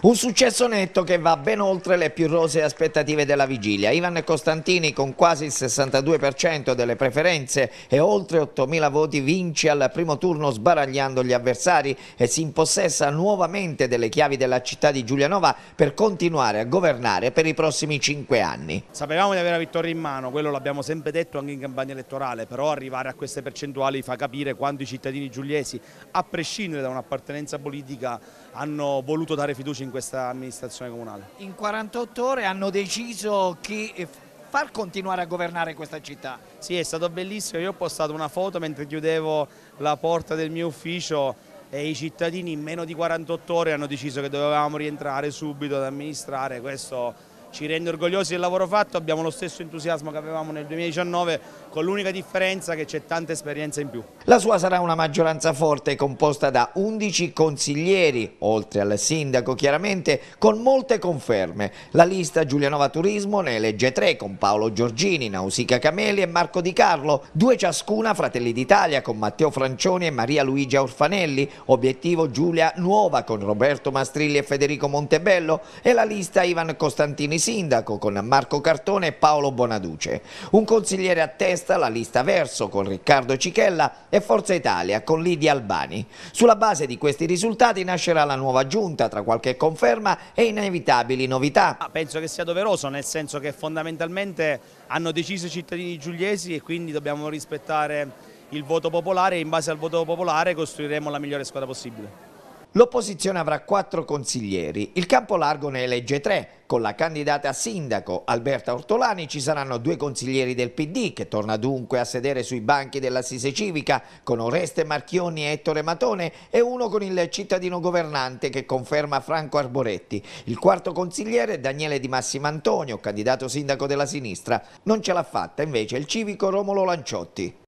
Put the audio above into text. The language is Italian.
Un successo netto che va ben oltre le più rosee aspettative della vigilia. Ivan Costantini con quasi il 62% delle preferenze e oltre 8.000 voti vince al primo turno sbaragliando gli avversari e si impossessa nuovamente delle chiavi della città di Giulianova per continuare a governare per i prossimi 5 anni. Sapevamo di avere la vittoria in mano, quello l'abbiamo sempre detto anche in campagna elettorale, però arrivare a queste percentuali fa capire quanto i cittadini giuliesi, a prescindere da un'appartenenza politica, hanno voluto dare fiducia in in questa amministrazione comunale. In 48 ore hanno deciso chi far continuare a governare questa città. Sì, è stato bellissimo, io ho postato una foto mentre chiudevo la porta del mio ufficio e i cittadini in meno di 48 ore hanno deciso che dovevamo rientrare subito ad amministrare, questo ci rende orgogliosi del lavoro fatto, abbiamo lo stesso entusiasmo che avevamo nel 2019 con l'unica differenza che c'è tanta esperienza in più. La sua sarà una maggioranza forte composta da 11 consiglieri, oltre al sindaco chiaramente, con molte conferme. La lista Giulianova Turismo ne legge tre con Paolo Giorgini, Nausica Cameli e Marco Di Carlo, due ciascuna Fratelli d'Italia con Matteo Francioni e Maria Luigia Orfanelli, obiettivo Giulia Nuova con Roberto Mastrilli e Federico Montebello e la lista Ivan Costantini Sindaco con Marco Cartone e Paolo Bonaduce. Un consigliere atteso testa la lista Verso con Riccardo Cichella e Forza Italia con Lidia Albani. Sulla base di questi risultati nascerà la nuova giunta tra qualche conferma e inevitabili novità. Ah, penso che sia doveroso nel senso che fondamentalmente hanno deciso i cittadini giuliesi e quindi dobbiamo rispettare il voto popolare e in base al voto popolare costruiremo la migliore squadra possibile. L'opposizione avrà quattro consiglieri, il campo largo ne elegge tre, con la candidata a sindaco Alberta Ortolani ci saranno due consiglieri del PD che torna dunque a sedere sui banchi dell'assise civica con Oreste Marchioni e Ettore Matone e uno con il cittadino governante che conferma Franco Arboretti. Il quarto consigliere è Daniele Di Massimo Antonio, candidato sindaco della sinistra. Non ce l'ha fatta invece il civico Romolo Lanciotti.